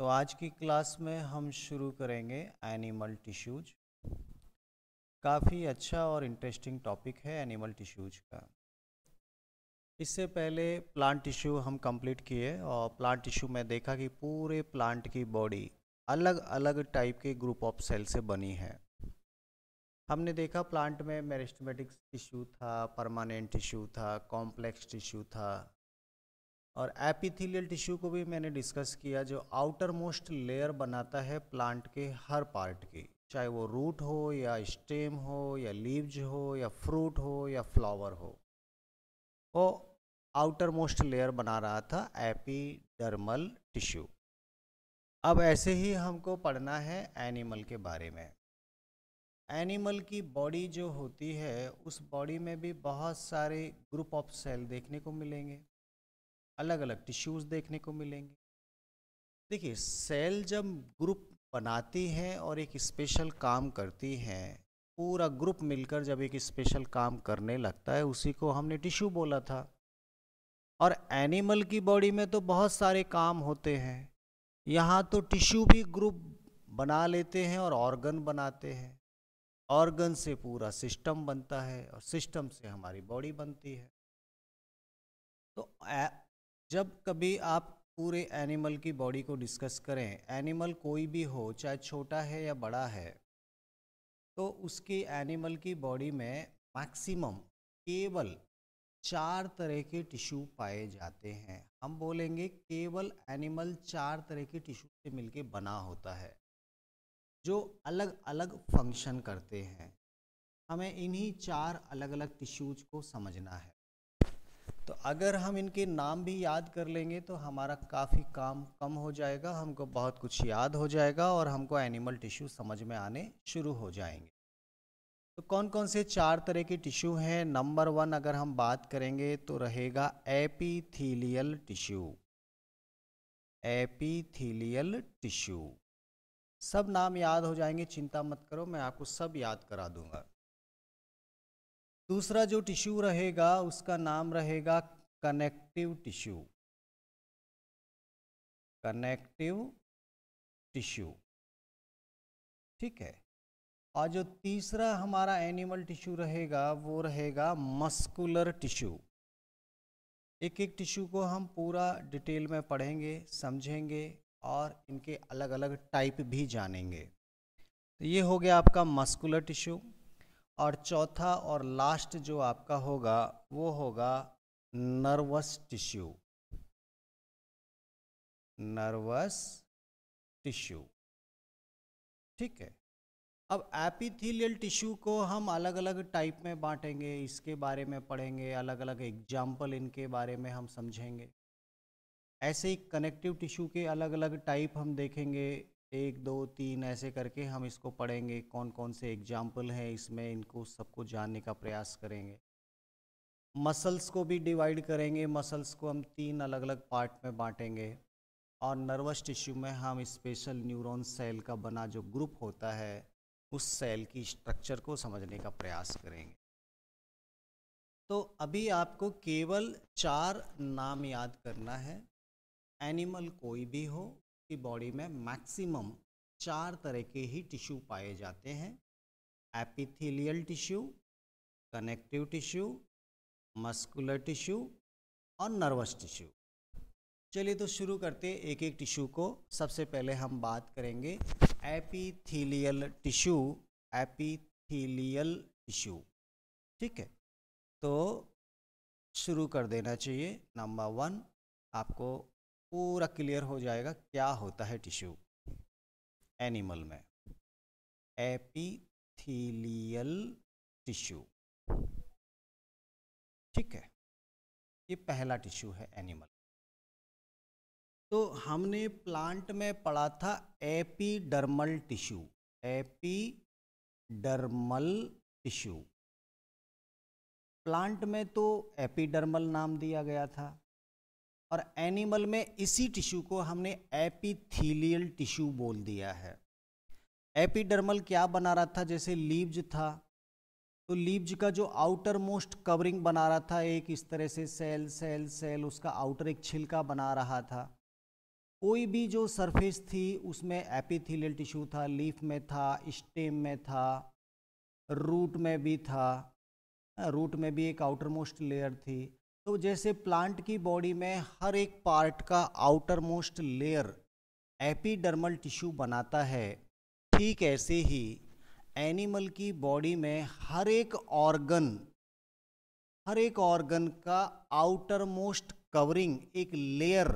तो आज की क्लास में हम शुरू करेंगे एनिमल टिश्यूज काफ़ी अच्छा और इंटरेस्टिंग टॉपिक है एनिमल टिश्यूज का इससे पहले प्लांट टिश्यू हम कंप्लीट किए और प्लांट टिश्यू में देखा कि पूरे प्लांट की बॉडी अलग अलग टाइप के ग्रुप ऑफ सेल से बनी है हमने देखा प्लांट में मेरिस्टमेटिक टिश्यू था परमानेंट टिश्यू था कॉम्प्लेक्स टिश्यू था और एपिथेलियल टिश्यू को भी मैंने डिस्कस किया जो आउटर मोस्ट लेयर बनाता है प्लांट के हर पार्ट की चाहे वो रूट हो या स्टेम हो या लीव्स हो या फ्रूट हो या फ्लावर हो वो आउटर मोस्ट लेयर बना रहा था एपिडर्मल टिश्यू अब ऐसे ही हमको पढ़ना है एनिमल के बारे में एनिमल की बॉडी जो होती है उस बॉडी में भी बहुत सारे ग्रुप ऑफ सेल देखने को मिलेंगे अलग अलग टिश्यूज देखने को मिलेंगे देखिए सेल जब ग्रुप बनाती हैं और एक स्पेशल काम करती हैं पूरा ग्रुप मिलकर जब एक स्पेशल काम करने लगता है उसी को हमने टिश्यू बोला था और एनिमल की बॉडी में तो बहुत सारे काम होते हैं यहाँ तो टिश्यू भी ग्रुप बना लेते हैं और ऑर्गन बनाते हैं ऑर्गन से पूरा सिस्टम बनता है और सिस्टम से हमारी बॉडी बनती है तो जब कभी आप पूरे एनिमल की बॉडी को डिस्कस करें एनिमल कोई भी हो चाहे छोटा है या बड़ा है तो उसकी एनिमल की बॉडी में मैक्सिमम केवल चार तरह के टिश्यू पाए जाते हैं हम बोलेंगे केवल एनिमल चार तरह के टिश्यू से मिलके बना होता है जो अलग अलग फंक्शन करते हैं हमें इन्हीं चार अलग अलग टिश्यूज को समझना है तो अगर हम इनके नाम भी याद कर लेंगे तो हमारा काफ़ी काम कम हो जाएगा हमको बहुत कुछ याद हो जाएगा और हमको एनिमल टिश्यू समझ में आने शुरू हो जाएंगे तो कौन कौन से चार तरह के टिश्यू हैं नंबर वन अगर हम बात करेंगे तो रहेगा एपीथीलियल टिश्यू एपीथीलियल टिश्यू सब नाम याद हो जाएंगे चिंता मत करो मैं आपको सब याद करा दूंगा दूसरा जो टिश्यू रहेगा उसका नाम रहेगा कनेक्टिव टिश्यू कनेक्टिव टिश्यू ठीक है और जो तीसरा हमारा एनिमल टिश्यू रहेगा वो रहेगा मस्कुलर टिश्यू एक एक टिश्यू को हम पूरा डिटेल में पढ़ेंगे समझेंगे और इनके अलग अलग टाइप भी जानेंगे तो ये हो गया आपका मस्कुलर टिश्यू और चौथा और लास्ट जो आपका होगा वो होगा नर्वस टिश्यू नर्वस टिश्यू ठीक है अब एपिथेलियल टिश्यू को हम अलग अलग टाइप में बांटेंगे इसके बारे में पढ़ेंगे अलग अलग एग्जाम्पल इनके बारे में हम समझेंगे ऐसे ही कनेक्टिव टिश्यू के अलग अलग टाइप हम देखेंगे एक दो तीन ऐसे करके हम इसको पढ़ेंगे कौन कौन से एग्जाम्पल हैं इसमें इनको सबको जानने का प्रयास करेंगे मसल्स को भी डिवाइड करेंगे मसल्स को हम तीन अलग अलग पार्ट में बांटेंगे और नर्वस टिश्यू में हम स्पेशल न्यूरॉन सेल का बना जो ग्रुप होता है उस सेल की स्ट्रक्चर को समझने का प्रयास करेंगे तो अभी आपको केवल चार नाम याद करना है एनिमल कोई भी हो की बॉडी में मैक्सिमम चार तरह के ही टिश्यू पाए जाते हैं epithelial tissue connective tissue muscular tissue और नर्वस टिश्यू चलिए तो शुरू करते एक एक टिश्यू को सबसे पहले हम बात करेंगे एपिथेलियल टिश्यू एपिथेलियल टिश्यू ठीक है तो शुरू कर देना चाहिए नंबर वन आपको पूरा क्लियर हो जाएगा क्या होता है टिश्यू एनिमल में एपीथीलियल टिश्यू ठीक है ये पहला टिश्यू है एनिमल तो हमने प्लांट में पढ़ा था epidermal tissue epidermal tissue plant में तो एपीडर्मल नाम दिया गया था और एनिमल में इसी टिश्यू को हमने एपिथीलियल टिश्यू बोल दिया है एपिडर्मल क्या बना रहा था जैसे लीव्ज था तो लीव्ज का जो आउटर मोस्ट कवरिंग बना रहा था एक इस तरह से सेल सेल सेल उसका आउटर एक छिलका बना रहा था कोई भी जो सरफेस थी उसमें एपिथीलियल टिश्यू था लीफ में था स्टेम में था रूट में भी था रूट में भी एक आउटर मोस्ट लेयर थी तो जैसे प्लांट की बॉडी में हर एक पार्ट का outermost layer epidermal tissue बनाता है ठीक ऐसे ही एनिमल की बॉडी में हर एक ऑर्गन हर एक ऑर्गन का आउटर मोस्ट कवरिंग एक लेयर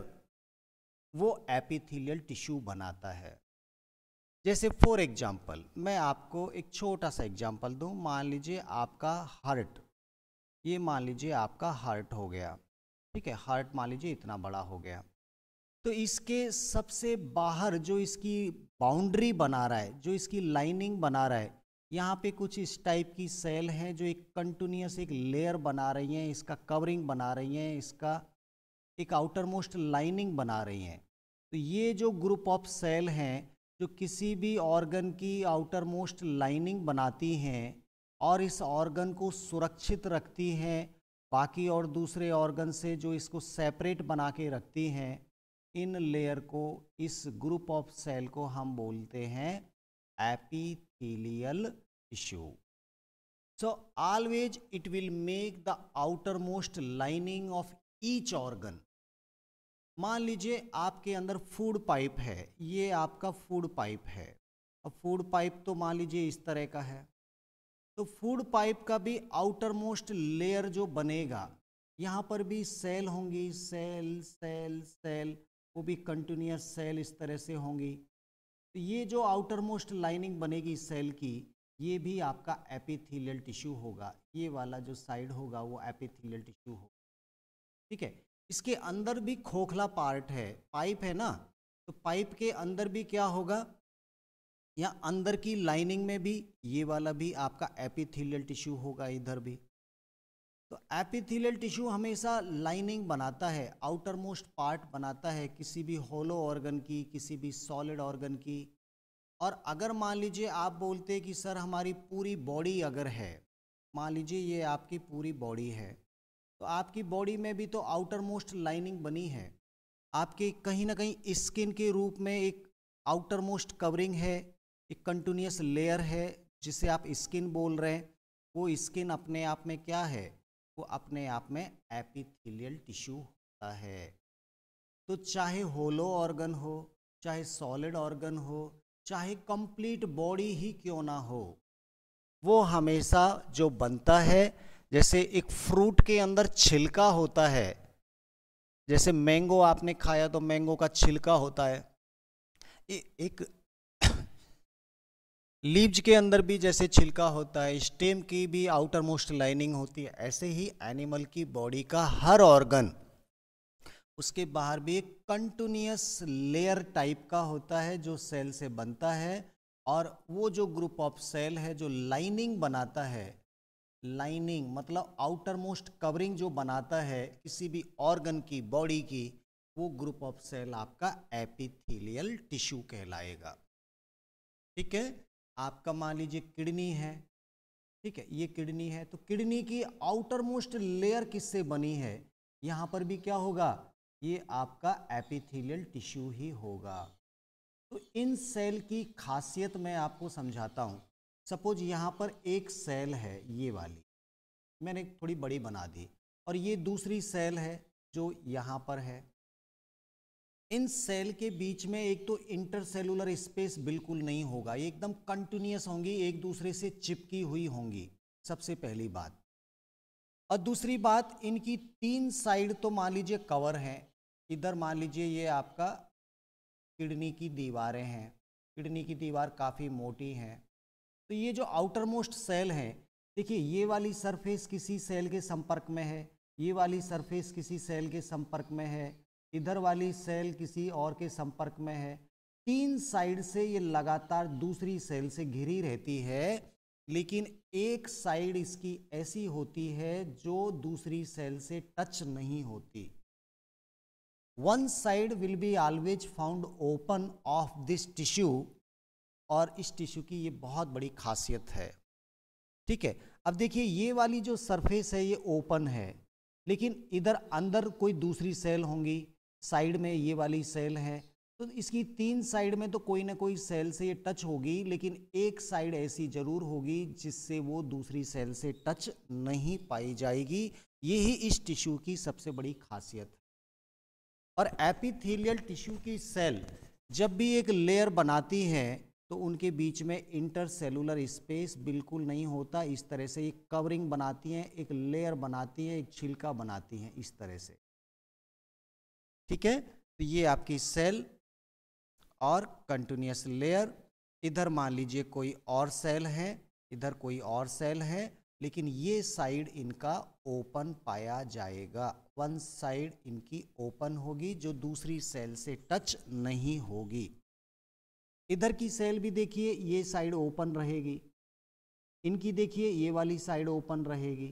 वो एपिथेलियल टिश्यू बनाता है जैसे फॉर एग्जांपल मैं आपको एक छोटा सा एग्जांपल दूं मान लीजिए आपका हार्ट ये मान लीजिए आपका हार्ट हो गया ठीक है हार्ट मान लीजिए इतना बड़ा हो गया तो इसके सबसे बाहर जो इसकी बाउंड्री बना रहा है जो इसकी लाइनिंग बना रहा है यहाँ पे कुछ इस टाइप की सेल हैं जो एक कंटिन्यूस एक लेयर बना रही हैं इसका कवरिंग बना रही हैं इसका एक आउटर मोस्ट लाइनिंग बना रही हैं तो ये जो ग्रुप ऑफ सेल हैं जो किसी भी ऑर्गन की आउटर मोस्ट लाइनिंग बनाती हैं और इस ऑर्गन को सुरक्षित रखती हैं बाकी और दूसरे ऑर्गन से जो इसको सेपरेट बना के रखती हैं इन लेयर को इस ग्रुप ऑफ सेल को हम बोलते हैं epithelial tissue always it will make the outermost lining of each organ मान लीजिए आपके अंदर फूड पाइप है ये आपका फूड पाइप है अब फूड पाइप तो मान लीजिए इस तरह का है तो फूड पाइप का भी आउटर मोस्ट लेयर जो बनेगा यहाँ पर भी सेल होंगी सेल सेल सेल वो भी कंटिन्यूस सेल इस तरह से होंगी तो ये जो आउटर मोस्ट लाइनिंग बनेगी सेल की ये भी आपका एपिथेलियल टिश्यू होगा ये वाला जो साइड होगा वो एपिथेलियल टिश्यू होगा ठीक है इसके अंदर भी खोखला पार्ट है पाइप है ना तो पाइप के अंदर भी क्या होगा या अंदर की लाइनिंग में भी ये वाला भी आपका एपिथेलियल टिश्यू होगा इधर भी तो एपिथेलियल टिश्यू हमेशा लाइनिंग बनाता है आउटर मोस्ट पार्ट बनाता है किसी भी होलो ऑर्गन की किसी भी सॉलिड ऑर्गन की और अगर मान लीजिए आप बोलते कि सर हमारी पूरी बॉडी अगर है मान लीजिए ये आपकी पूरी बॉडी है तो आपकी बॉडी में भी तो आउटर मोस्ट लाइनिंग बनी है आपके कहीं ना कहीं स्किन के रूप में एक आउटर मोस्ट कवरिंग है एक कंटिन्यूस लेयर है जिसे आप स्किन बोल रहे हैं वो स्किन अपने आप में क्या है वो अपने आप में एपिथेलियल टिश्यू होता है तो चाहे होलो ऑर्गन हो चाहे सॉलिड ऑर्गन हो चाहे कंप्लीट बॉडी ही क्यों ना हो वो हमेशा जो बनता है जैसे एक फ्रूट के अंदर छिलका होता है जैसे मैंगो आपने खाया तो मैंगो का छिलका होता है ए, एक लीव्स के अंदर भी जैसे छिलका होता है स्टेम की भी आउटर मोस्ट लाइनिंग होती है ऐसे ही एनिमल की बॉडी का हर ऑर्गन उसके बाहर भी एक कंटिन्यूस लेयर टाइप का होता है जो सेल से बनता है और वो जो ग्रुप ऑफ सेल है जो लाइनिंग बनाता है लाइनिंग मतलब आउटर मोस्ट कवरिंग जो बनाता है किसी भी ऑर्गन की बॉडी की वो ग्रुप ऑफ सेल आपका एपिथेलियल टिश्यू कहलाएगा ठीक है आपका मान लीजिए किडनी है ठीक है ये किडनी है तो किडनी की आउटर मोस्ट लेयर किससे बनी है यहाँ पर भी क्या होगा ये आपका एपिथेलियल टिश्यू ही होगा तो इन सेल की खासियत मैं आपको समझाता हूँ सपोज यहाँ पर एक सेल है ये वाली मैंने थोड़ी बड़ी बना दी और ये दूसरी सेल है जो यहाँ पर है इन सेल के बीच में एक तो इंटरसेलुलर स्पेस बिल्कुल नहीं होगा ये एकदम कंटिन्यूस होंगी एक दूसरे से चिपकी हुई होंगी सबसे पहली बात और दूसरी बात इनकी तीन साइड तो मान लीजिए कवर हैं इधर मान लीजिए ये आपका किडनी की दीवारें हैं किडनी की दीवार काफ़ी मोटी हैं तो ये जो आउटर मोस्ट सेल हैं देखिए ये वाली सरफेस किसी सेल के संपर्क में है ये वाली सरफेस किसी सेल के संपर्क में है इधर वाली सेल किसी और के संपर्क में है तीन साइड से ये लगातार दूसरी सेल से घिरी रहती है लेकिन एक साइड इसकी ऐसी होती है जो दूसरी सेल से टच नहीं होती one side will be always found open of this tissue और इस टिश्यू की ये बहुत बड़ी खासियत है ठीक है अब देखिए ये वाली जो सरफेस है ये ओपन है लेकिन इधर अंदर कोई दूसरी सेल होंगी साइड में ये वाली सेल है तो इसकी तीन साइड में तो कोई ना कोई सेल से ये टच होगी लेकिन एक साइड ऐसी जरूर होगी जिससे वो दूसरी सेल से टच नहीं पाई जाएगी यही इस टिश्यू की सबसे बड़ी खासियत है और एपिथेलियल टिश्यू की सेल जब भी एक लेयर बनाती है तो उनके बीच में इंटरसेलुलर स्पेस बिल्कुल नहीं होता इस तरह से एक कवरिंग बनाती हैं एक लेयर बनाती हैं एक छिलका बनाती हैं इस तरह से ठीक है तो ये आपकी सेल और कंटिन्यूस लेयर इधर मान लीजिए कोई और सेल है इधर कोई और सेल है लेकिन ये साइड इनका ओपन पाया जाएगा वन साइड इनकी ओपन होगी जो दूसरी सेल से टच नहीं होगी इधर की सेल भी देखिए ये साइड ओपन रहेगी इनकी देखिए ये वाली साइड ओपन रहेगी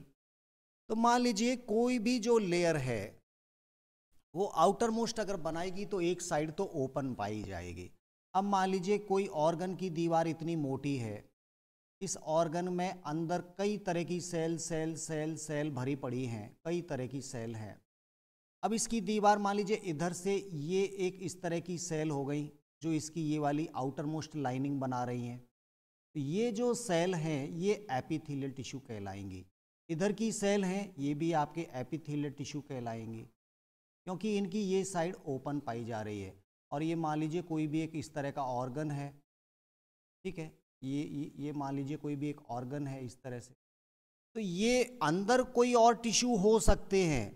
तो मान लीजिए कोई भी जो लेयर है वो आउटर मोस्ट अगर बनाएगी तो एक साइड तो ओपन पाई जाएगी अब मान लीजिए कोई ऑर्गन की दीवार इतनी मोटी है इस ऑर्गन में अंदर कई तरह की सेल सेल सेल सेल भरी पड़ी हैं कई तरह की सेल हैं अब इसकी दीवार मान लीजिए इधर से ये एक इस तरह की सेल हो गई जो इसकी ये वाली आउटर मोस्ट लाइनिंग बना रही हैं तो ये जो सेल हैं ये एपिथीलियल टिश्यू कहलाएंगी इधर की सेल हैं ये भी आपके एपिथीलियल टिश्यू कहलाएंगी क्योंकि इनकी ये साइड ओपन पाई जा रही है और ये मान लीजिए कोई भी एक इस तरह का ऑर्गन है ठीक है ये ये, ये मान लीजिए कोई भी एक ऑर्गन है इस तरह से तो ये अंदर कोई और टिश्यू हो सकते हैं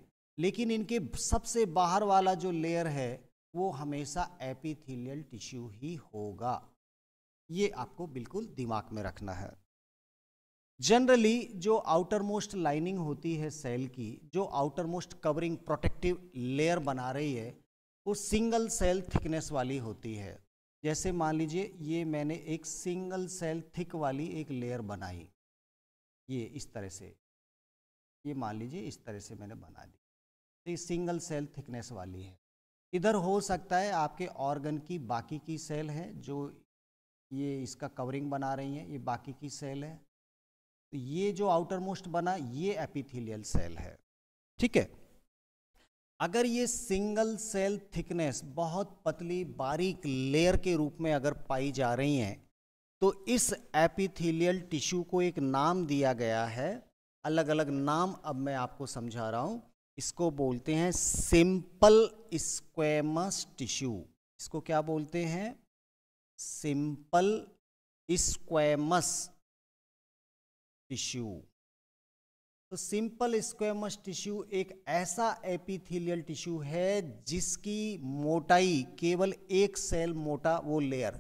लेकिन इनके सबसे बाहर वाला जो लेयर है वो हमेशा एपिथेलियल टिश्यू ही होगा ये आपको बिल्कुल दिमाग में रखना है जनरली जो आउटर मोस्ट लाइनिंग होती है सेल की जो outermost covering protective layer बना रही है वो सिंगल सेल थिकनेस वाली होती है जैसे मान लीजिए ये मैंने एक सिंगल सेल थिक वाली एक लेयर बनाई ये इस तरह से ये मान लीजिए इस तरह से मैंने बना दी तो ये सिंगल सेल थिकनेस वाली है इधर हो सकता है आपके ऑर्गन की बाकी की सेल है जो ये इसका कवरिंग बना रही हैं ये बाकी की सेल है तो ये जो आउटर मोस्ट बना ये एपिथेलियल सेल है ठीक है अगर ये सिंगल सेल थिकनेस बहुत पतली बारीक लेयर के रूप में अगर पाई जा रही हैं तो इस एपिथेलियल टिश्यू को एक नाम दिया गया है अलग अलग नाम अब मैं आपको समझा रहा हूं इसको बोलते हैं सिंपल स्क्वेमस टिश्यू इसको क्या बोलते हैं सिंपल स्क्वेमस टिश्यू तो सिंपल स्क्वेमस टिश्यू एक ऐसा एपिथेलियल टिश्यू है जिसकी मोटाई केवल एक सेल मोटा वो लेयर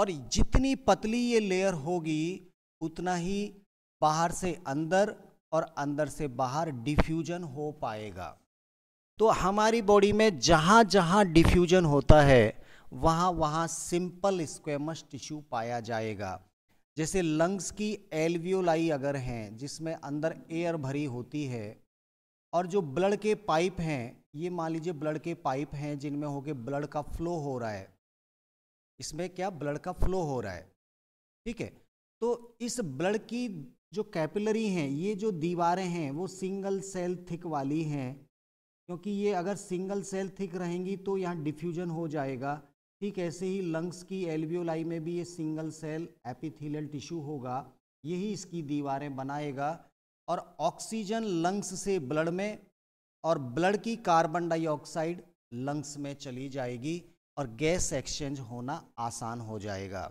और जितनी पतली ये लेयर होगी उतना ही बाहर से अंदर और अंदर से बाहर डिफ्यूजन हो पाएगा तो हमारी बॉडी में जहाँ जहाँ डिफ्यूजन होता है वहाँ वहाँ सिंपल स्क्वेमस टिश्यू पाया जाएगा जैसे लंग्स की एल्वियोलाई अगर हैं जिसमें अंदर एयर भरी होती है और जो ब्लड के पाइप हैं ये मान लीजिए ब्लड के पाइप हैं जिनमें होके ब्लड का फ्लो हो रहा है इसमें क्या ब्लड का फ्लो हो रहा है ठीक है तो इस ब्लड की जो कैपिलरी हैं ये जो दीवारें हैं वो सिंगल सेल थिक वाली हैं क्योंकि ये अगर सिंगल सेल थिक रहेंगी तो यहाँ डिफ्यूजन हो जाएगा ठीक ऐसे ही लंग्स की एल्वियोलाई में भी ये सिंगल सेल एपिथेलियल टिश्यू होगा यही इसकी दीवारें बनाएगा और ऑक्सीजन लंग्स से ब्लड में और ब्लड की कार्बन डाइऑक्साइड लंग्स में चली जाएगी और गैस एक्सचेंज होना आसान हो जाएगा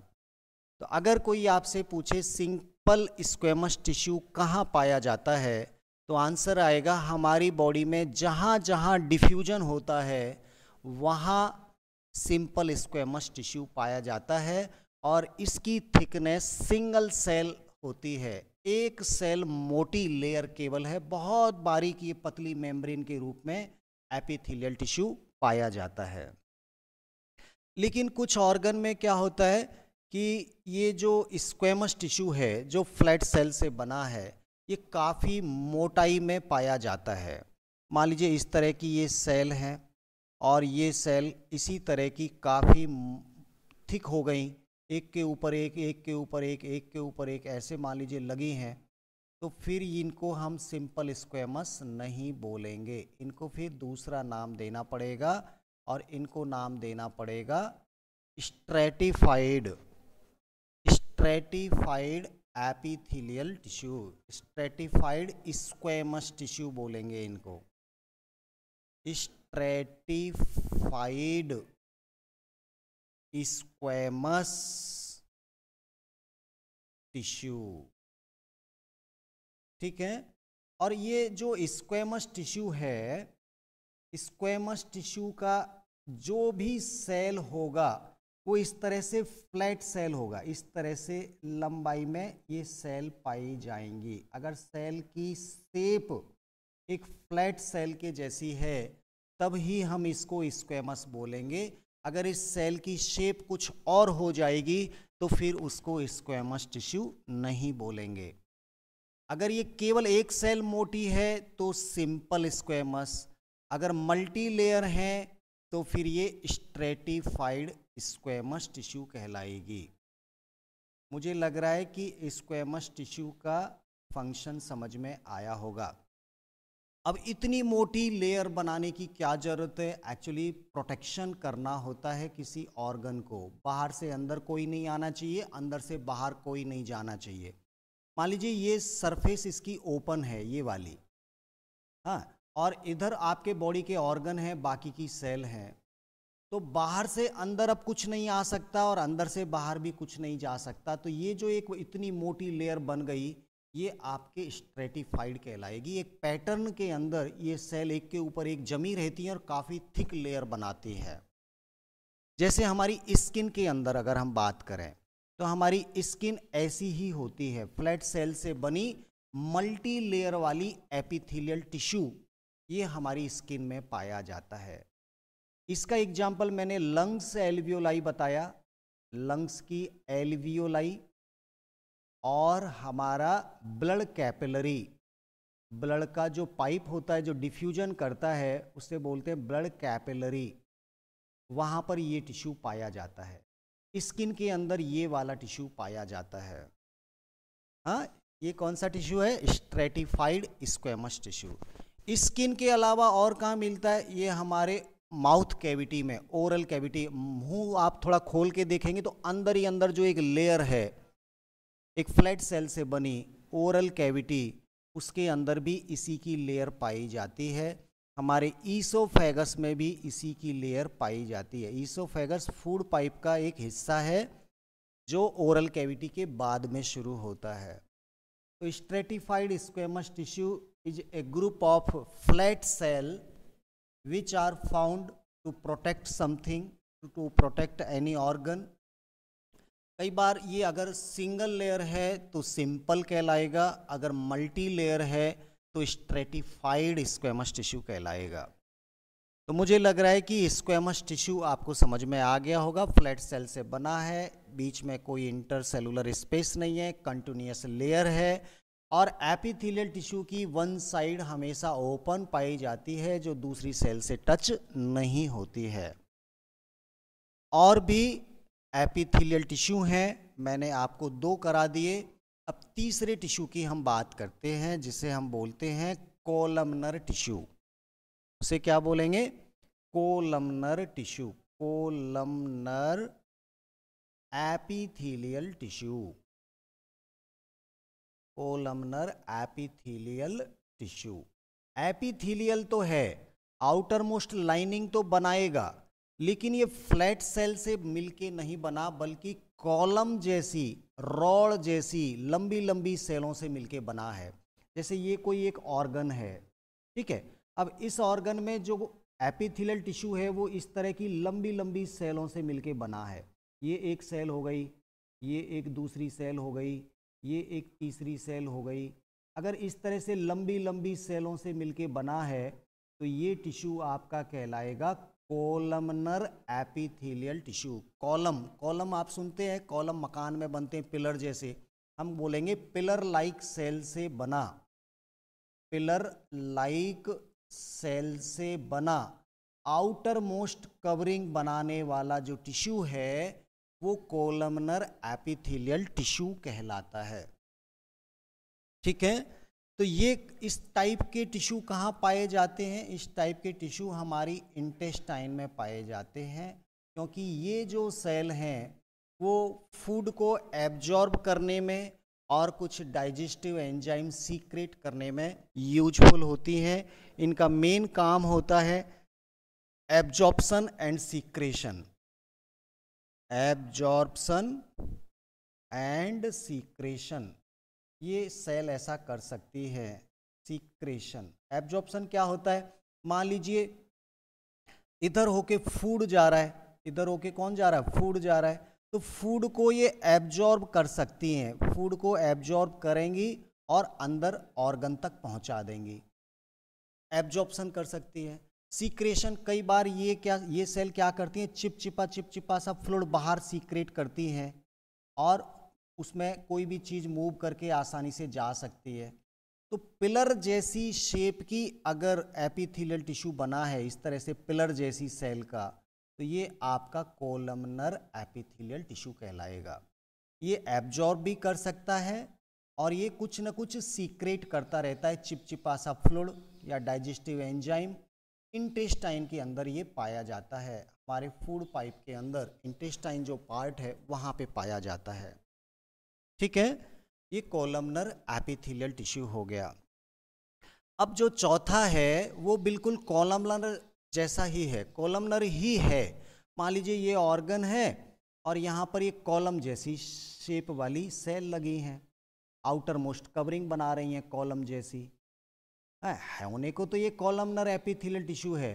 तो अगर कोई आपसे पूछे सिंपल स्क्वेमस टिश्यू कहाँ पाया जाता है तो आंसर आएगा हमारी बॉडी में जहाँ जहाँ डिफ्यूजन होता है वहाँ सिंपल स्क्वेमस टिश्यू पाया जाता है और इसकी थिकनेस सिंगल सेल होती है एक सेल मोटी लेयर केवल है बहुत बारीक ये पतली मेम्ब्रेन के रूप में एपिथेलियल टिश्यू पाया जाता है लेकिन कुछ ऑर्गन में क्या होता है कि ये जो स्क्वेमस टिश्यू है जो फ्लैट सेल से बना है ये काफ़ी मोटाई में पाया जाता है मान लीजिए इस तरह की ये सेल हैं और ये सेल इसी तरह की काफ़ी थिक हो गई एक के ऊपर एक एक के ऊपर एक एक के ऊपर एक ऐसे मान लीजिए लगी हैं तो फिर इनको हम सिंपल स्क्वेमस नहीं बोलेंगे इनको फिर दूसरा नाम देना पड़ेगा और इनको नाम देना पड़ेगा stratified stratified epithelial tissue stratified squamous tissue बोलेंगे इनको इस स्ट्रेटिफाइड स्क्वेमस टिश्यू ठीक है और ये जो स्क्वेमस टिश्यू है स्क्वेमस टिश्यू का जो भी सेल होगा वो इस तरह से फ्लैट सेल होगा इस तरह से लंबाई में ये सेल पाई जाएंगी अगर सेल की सेप एक फ्लैट सेल के जैसी है तब ही हम इसको स्क्वेमस बोलेंगे अगर इस सेल की शेप कुछ और हो जाएगी तो फिर उसको स्क्वेमस टिश्यू नहीं बोलेंगे अगर ये केवल एक सेल मोटी है तो सिंपल स्क्वेमस अगर मल्टी लेयर है तो फिर ये स्ट्रेटिफाइड स्क्वेमस टिश्यू कहलाएगी मुझे लग रहा है कि स्क्वेमस टिश्यू का फंक्शन समझ में आया होगा अब इतनी मोटी लेयर बनाने की क्या ज़रूरत है एक्चुअली प्रोटेक्शन करना होता है किसी ऑर्गन को बाहर से अंदर कोई नहीं आना चाहिए अंदर से बाहर कोई नहीं जाना चाहिए मान लीजिए ये सरफेस इसकी ओपन है ये वाली हाँ और इधर आपके बॉडी के ऑर्गन हैं बाकी की सेल हैं तो बाहर से अंदर अब कुछ नहीं आ सकता और अंदर से बाहर भी कुछ नहीं जा सकता तो ये जो एक इतनी मोटी लेयर बन गई ये आपके स्ट्रेटिफाइड कहलाएगी एक पैटर्न के अंदर ये सेल एक के ऊपर एक जमी रहती है और काफ़ी थिक लेयर बनाती है जैसे हमारी स्किन के अंदर अगर हम बात करें तो हमारी स्किन ऐसी ही होती है फ्लैट सेल से बनी मल्टी लेयर वाली एपिथेलियल टिश्यू ये हमारी स्किन में पाया जाता है इसका एग्जाम्पल मैंने लंग्स एल्वियोलाई बताया लंग्स की एल्वियोलाई और हमारा ब्लड कैपिलरी ब्लड का जो पाइप होता है जो डिफ्यूजन करता है उसे बोलते हैं ब्लड कैपिलरी वहाँ पर ये टिश्यू पाया जाता है स्किन के अंदर ये वाला टिश्यू पाया जाता है हाँ ये कौन सा टिश्यू है स्ट्रेटिफाइड स्क्वेमस टिश्यू स्किन के अलावा और कहाँ मिलता है ये हमारे माउथ कैविटी में ओरल कैविटी मुंह आप थोड़ा खोल के देखेंगे तो अंदर ही अंदर जो एक लेयर है एक फ्लैट सेल से बनी ओरल कैविटी उसके अंदर भी इसी की लेयर पाई जाती है हमारे ईसोफेगस में भी इसी की लेयर पाई जाती है ईसोफेगस फूड पाइप का एक हिस्सा है जो ओरल कैविटी के बाद में शुरू होता है तो stratified squamous tissue is a group of flat cell which are found to protect something to protect any organ कई बार ये अगर सिंगल लेयर है तो सिंपल कहलाएगा अगर मल्टी लेयर है तो स्ट्रेटिफाइड स्क्वेमस टिश्यू कहलाएगा तो मुझे लग रहा है कि स्क्वेमस टिश्यू आपको समझ में आ गया होगा फ्लैट सेल से बना है बीच में कोई इंटर सेलुलर स्पेस नहीं है कंटिन्यूस लेयर है और एपिथेलियल टिश्यू की वन साइड हमेशा ओपन पाई जाती है जो दूसरी सेल से टच नहीं होती है और भी एपिथिलियल टिश्यू हैं मैंने आपको दो करा दिए अब तीसरे टिश्यू की हम बात करते हैं जिसे हम बोलते हैं कोलमनर टिश्यू उसे क्या बोलेंगे columnar tissue columnar epithelial tissue columnar epithelial tissue epithelial तो है आउटर मोस्ट लाइनिंग तो बनाएगा लेकिन ये फ्लैट सेल से मिलके नहीं बना बल्कि कॉलम जैसी रॉड जैसी लंबी लंबी सेलों से मिलके बना है जैसे ये कोई एक ऑर्गन है ठीक है अब इस ऑर्गन में जो एपिथिलियल टिश्यू है वो इस तरह की लंबी लंबी सेलों से मिलके बना है ये एक सेल हो गई ये एक दूसरी सेल हो गई ये एक तीसरी सेल हो गई अगर इस तरह से लंबी लंबी सेलों से मिलके बना है तो ये टिश्यू आपका कहलाएगा columnar epithelial tissue column column आप सुनते हैं कॉलम मकान में बनते हैं पिलर जैसे हम बोलेंगे पिलर लाइक सेल से बना पिलर लाइक सेल से बना आउटर मोस्ट कवरिंग बनाने वाला जो टिश्यू है वो कोलमनर एपिथेलियल टिश्यू कहलाता है ठीक है तो ये इस टाइप के टिश्यू कहाँ पाए जाते हैं इस टाइप के टिश्यू हमारी इंटेस्टाइन में पाए जाते हैं क्योंकि ये जो सेल हैं वो फूड को एब्जॉर्ब करने में और कुछ डाइजेस्टिव एंजाइम सीक्रेट करने में यूजफुल होती हैं इनका मेन काम होता है absorption and secretion absorption and secretion ये सेल ऐसा कर सकती है सीक्रेशन एब्जॉर्प्शन क्या होता है मान लीजिए इधर होके फूड जा रहा है इधर होके कौन जा रहा है फूड जा रहा है तो फूड को ये एब्जॉर्ब कर सकती हैं फूड को एब्जॉर्ब करेंगी और अंदर ऑर्गन तक पहुंचा देंगी एब्जॉर्प्शन कर सकती है सीक्रेशन कई बार ये क्या ये सेल क्या करती हैं चिपचिपा चिपचिपा सा फ्लूड बाहर सीक्रेट करती हैं और उसमें कोई भी चीज़ मूव करके आसानी से जा सकती है तो पिलर जैसी शेप की अगर एपिथेलियल टिश्यू बना है इस तरह से पिलर जैसी सेल का तो ये आपका कोलमनर एपिथेलियल टिश्यू कहलाएगा ये एब्जॉर्ब भी कर सकता है और ये कुछ ना कुछ सीक्रेट करता रहता है चिपचिपा सा फ्लूड या डाइजेस्टिव एंजाइम इंटेस्टाइन के अंदर ये पाया जाता है हमारे फूड पाइप के अंदर इंटेस्टाइन जो पार्ट है वहाँ पे पाया जाता है ठीक है ये कोलमनर एपिथिलियल टिश्यू हो गया अब जो चौथा है वो बिल्कुल कोलमनर जैसा ही है कोलमनर ही है मान लीजिए ये ऑर्गन है और यहाँ पर ये कॉलम जैसी शेप वाली सेल लगी हैं आउटर मोस्ट कवरिंग बना रही हैं कॉलम जैसी है हाँ, होने को तो ये कॉलमनर एपिथिलियल टिश्यू है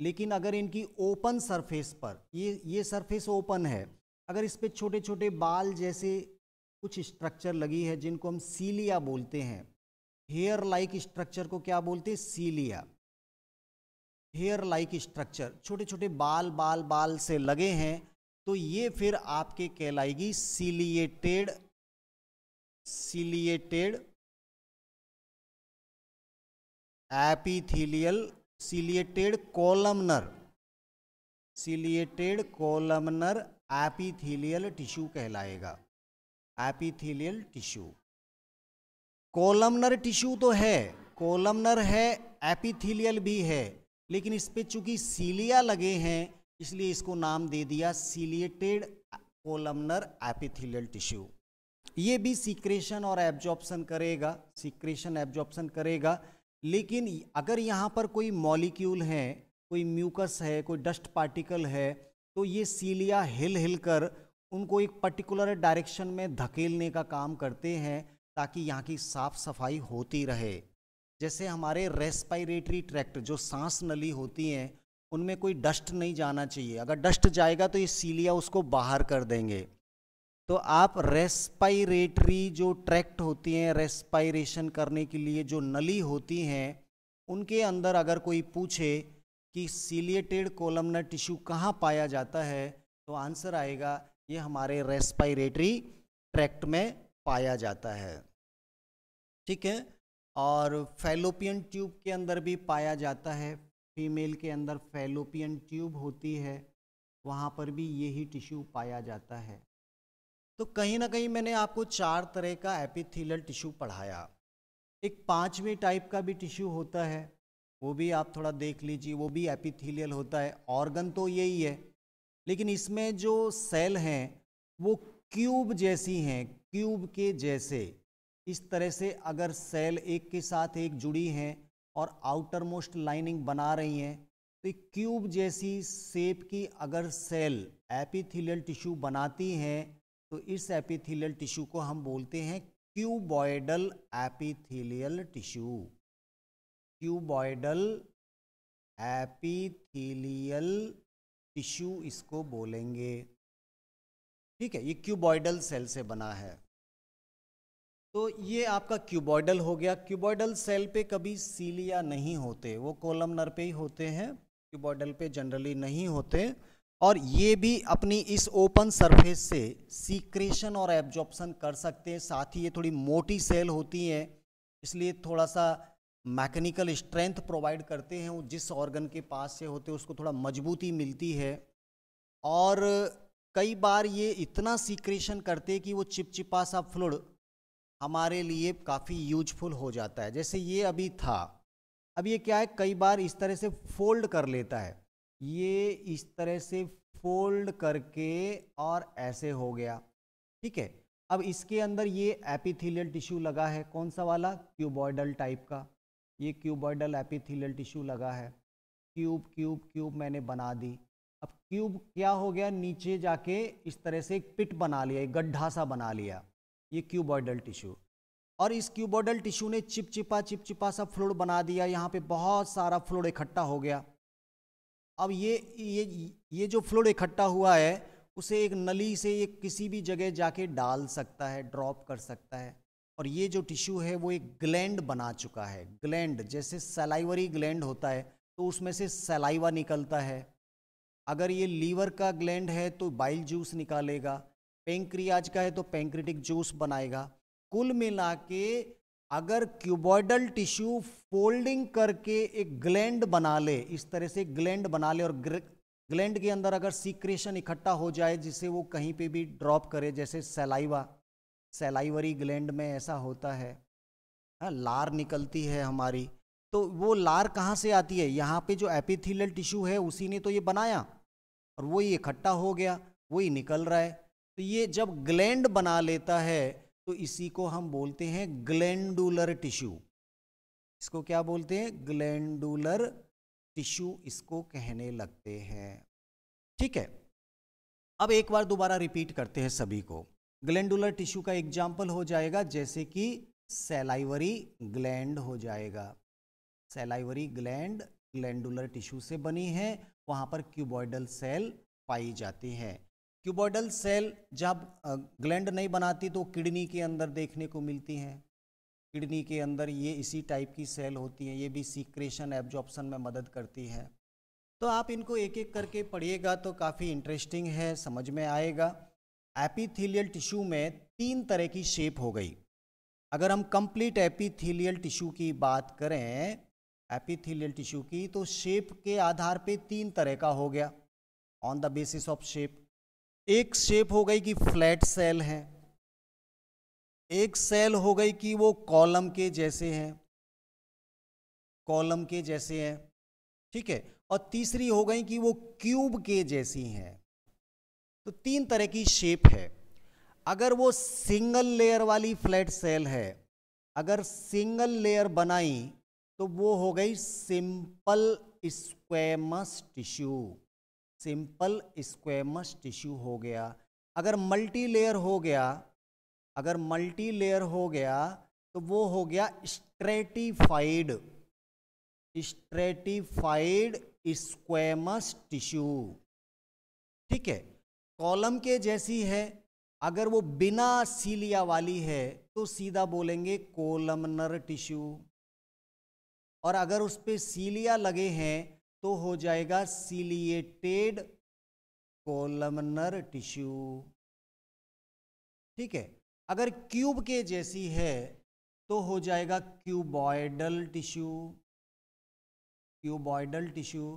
लेकिन अगर इनकी ओपन सरफेस पर ये ये सरफेस ओपन है अगर इस पर छोटे छोटे बाल जैसे कुछ स्ट्रक्चर लगी है जिनको हम सीलिया बोलते हैं हेयर लाइक स्ट्रक्चर को क्या बोलते हैं सीलिया हेयर लाइक स्ट्रक्चर छोटे छोटे बाल बाल बाल से लगे हैं तो ये फिर आपके कहलाएगी ciliated ciliated epithelial ciliated columnar ciliated columnar epithelial tissue कहलाएगा एपिथेलियल टिश्यू कोलमनर टिश्यू तो है कोलमनर है एपिथेलियल भी है लेकिन इस पर चूंकि सीलिया लगे हैं इसलिए इसको नाम दे दिया सीलिएटेड कोलमनर एपिथेलियल टिश्यू ये भी सिक्रेशन और एब्जॉर्प्शन करेगा सिक्रेशन एब्जॉर्प्शन करेगा लेकिन अगर यहाँ पर कोई मॉलिक्यूल है कोई म्यूकस है कोई डस्ट पार्टिकल है तो ये सीलिया हिल हिल कर उनको एक पर्टिकुलर डायरेक्शन में धकेलने का काम करते हैं ताकि यहाँ की साफ सफाई होती रहे जैसे हमारे रेस्पायरेटरी ट्रैक्ट जो सांस नली होती हैं उनमें कोई डस्ट नहीं जाना चाहिए अगर डस्ट जाएगा तो ये सीलिया उसको बाहर कर देंगे तो आप रेस्पायरेटरी जो ट्रैक्ट होती हैं रेस्पायरेशन करने के लिए जो नली होती हैं उनके अंदर अगर कोई पूछे कि सीलिएटेड कोलमनर टिश्यू कहाँ पाया जाता है तो आंसर आएगा ये हमारे रेस्पायरेटरी ट्रैक्ट में पाया जाता है ठीक है और फैलोपियन ट्यूब के अंदर भी पाया जाता है फीमेल के अंदर फैलोपियन ट्यूब होती है वहाँ पर भी यही टिश्यू पाया जाता है तो कहीं ना कहीं मैंने आपको चार तरह का एपिथेलियल टिश्यू पढ़ाया एक पाँचवें टाइप का भी टिश्यू होता है वो भी आप थोड़ा देख लीजिए वो भी एपिथेलियल होता है ऑर्गन तो यही है लेकिन इसमें जो सेल हैं वो क्यूब जैसी हैं क्यूब के जैसे इस तरह से अगर सेल एक के साथ एक जुड़ी हैं और आउटर मोस्ट लाइनिंग बना रही हैं तो क्यूब जैसी सेप की अगर सेल एपिथेलियल टिश्यू बनाती हैं तो इस एपिथेलियल टिश्यू को हम बोलते हैं cuboidal epithelial tissue cuboidal epithelial tissue इसको बोलेंगे ठीक है ये क्यूबॉइडल सेल से बना है तो ये आपका क्यूबॉइडल हो गया क्यूबॉइडल सेल पे कभी सीलिया नहीं होते वो कोलमनर पे ही होते हैं क्यूबॉइडल पे जनरली नहीं होते और ये भी अपनी इस ओपन सरफेस से सीक्रेशन और एब्जॉर्प्शन कर सकते हैं साथ ही ये थोड़ी मोटी सेल होती हैं इसलिए थोड़ा सा मैकेनिकल स्ट्रेंथ प्रोवाइड करते हैं वो जिस ऑर्गन के पास से होते हैं उसको थोड़ा मजबूती मिलती है और कई बार ये इतना सीक्रेशन करते हैं कि वो चिपचिपा सा फ्लूड हमारे लिए काफ़ी यूजफुल हो जाता है जैसे ये अभी था अब ये क्या है कई बार इस तरह से फोल्ड कर लेता है ये इस तरह से फोल्ड करके और ऐसे हो गया ठीक है अब इसके अंदर ये एपिथेलियल टिश्यू लगा है कौन सा वाला क्यूबॉइडल टाइप का ये क्यूबॉइडल एपिथिलियल टिश्यू लगा है क्यूब क्यूब क्यूब मैंने बना दी अब क्यूब क्या हो गया नीचे जाके इस तरह से एक पिट बना लिया एक गड्ढा सा बना लिया ये क्यूबॉइडल टिश्यू और इस क्यूबॉइडल टिश्यू ने चिपचिपा चिपचिपा सा फ्लोड बना दिया यहाँ पे बहुत सारा फ्लोड इकट्ठा हो गया अब ये ये ये जो फ्लोड इकट्ठा हुआ है उसे एक नली से ये किसी भी जगह जाके डाल सकता है ड्रॉप कर सकता है और ये जो टिश्यू है वो एक ग्लैंड बना चुका है ग्लैंड जैसे सलाइवरी ग्लैंड होता है तो उसमें से सलाइवा निकलता है अगर ये लीवर का ग्लैंड है तो बाइल जूस निकालेगा पेंक्रियाज का है तो पेंक्रेटिक जूस बनाएगा कुल मिला के अगर क्यूबॉइडल टिश्यू फोल्डिंग करके एक ग्लैंड बना ले इस तरह से ग्लैंड बना ले और ग्लैंड के अंदर अगर सीक्रेशन इकट्ठा हो जाए जिसे वो कहीं पे भी ड्रॉप करे जैसे सेलाइवा सेलाइवरी ग्लैंड में ऐसा होता है आ, हाँ, लार निकलती है हमारी तो वो लार कहाँ से आती है यहाँ पे जो एपिथिलियल टिश्यू है उसी ने तो ये बनाया और वो ये इकट्ठा हो गया वही निकल रहा है तो ये जब ग्लैंड बना लेता है तो इसी को हम बोलते हैं ग्लैंडुलर टिश्यू इसको क्या बोलते हैं ग्लैंडुलर टिश्यू इसको कहने लगते हैं ठीक है अब एक बार दोबारा रिपीट करते हैं सभी को ग्लैंडुलर टिश्यू का एग्जाम्पल हो जाएगा जैसे कि सेलाइवरी ग्लैंड हो जाएगा सेलाइवरी ग्लैंड ग्लैंडुलर टिश्यू से बनी है वहाँ पर क्यूबॉइडल सेल पाई जाती है क्यूबॉइडल सेल जब ग्लैंड नहीं बनाती तो किडनी के अंदर देखने को मिलती हैं किडनी के अंदर ये इसी टाइप की सेल होती हैं ये भी सीक्रेशन एब्जॉर्प्शन में मदद करती है तो आप इनको एक एक करके पढ़िएगा तो काफ़ी इंटरेस्टिंग है समझ में आएगा एपीथीलियल टिश्यू में तीन तरह की शेप हो गई अगर हम कंप्लीट एपीथीलियल टिश्यू की बात करें एपीथीलियल टिश्यू की तो शेप के आधार पे तीन तरह का हो गया on the basis of shape एक शेप हो गई कि फ्लैट सेल है एक सेल हो गई कि वो कॉलम के जैसे हैं कॉलम के जैसे हैं ठीक है और तीसरी हो गई कि वो क्यूब के जैसी हैं तो तीन तरह की शेप है अगर वो सिंगल लेयर वाली फ्लैट सेल है अगर सिंगल लेयर बनाई तो वो हो गई simple squamous tissue simple squamous tissue हो गया अगर मल्टी लेयर हो गया अगर मल्टी लेयर हो गया तो वो हो गया स्ट्रेटिफाइड स्ट्रेटिफाइड स्क्वेमस टिश्यू ठीक है कॉलम के जैसी है अगर वो बिना सीलिया वाली है तो सीधा बोलेंगे कोलमनर टिश्यू और अगर उस पर सीलिया लगे हैं तो हो जाएगा सीलिएटेड कोलमनर टिश्यू ठीक है अगर क्यूब के जैसी है तो हो जाएगा क्यूबॉयडल टिश्यू क्यूबॉयडल टिश्यू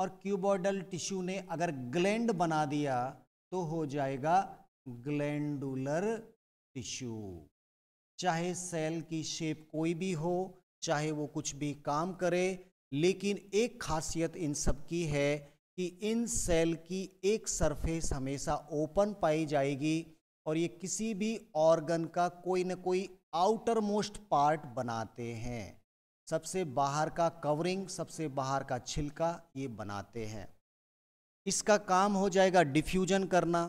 और क्यूबॉयडल टिश्यू ने अगर ग्लैंड बना दिया तो हो जाएगा ग्लैंडुलर टिश्यू चाहे सेल की शेप कोई भी हो चाहे वो कुछ भी काम करे लेकिन एक खासियत इन सब की है कि इन सेल की एक सरफेस हमेशा ओपन पाई जाएगी और ये किसी भी ऑर्गन का कोई ना कोई आउटर मोस्ट पार्ट बनाते हैं सबसे बाहर का कवरिंग सबसे बाहर का छिलका ये बनाते हैं इसका काम हो जाएगा डिफ्यूजन करना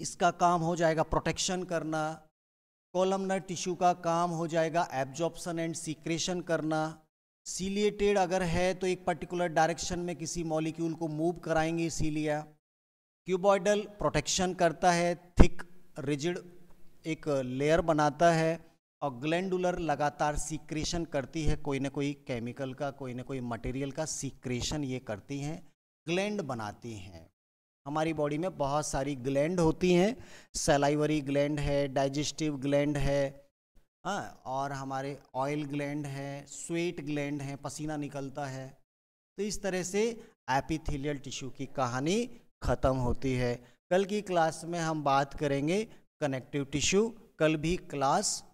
इसका काम हो जाएगा प्रोटेक्शन करना कॉलमनर टिश्यू का काम हो जाएगा एब्जॉर्प्शन एंड सीक्रेशन करना सीलिएटेड अगर है तो एक पर्टिकुलर डायरेक्शन में किसी मॉलिक्यूल को मूव कराएंगे सीलिया क्यूबॉइडल प्रोटेक्शन करता है थिक रिजिड एक लेयर बनाता है और ग्लैंडुलर लगातार सीक्रेशन करती है कोई ना कोई केमिकल का कोई ना कोई मटेरियल का सीक्रेशन ये करती हैं ग्लैंड बनाती हैं हमारी बॉडी में बहुत सारी ग्लैंड होती हैं सेलाइवरी ग्लैंड है डाइजेस्टिव ग्लैंड है आ, हाँ, और हमारे ऑयल ग्लैंड है स्वेट ग्लैंड है पसीना निकलता है तो इस तरह से एपिथेलियल टिश्यू की कहानी ख़त्म होती है कल की क्लास में हम बात करेंगे कनेक्टिव टिश्यू कल भी क्लास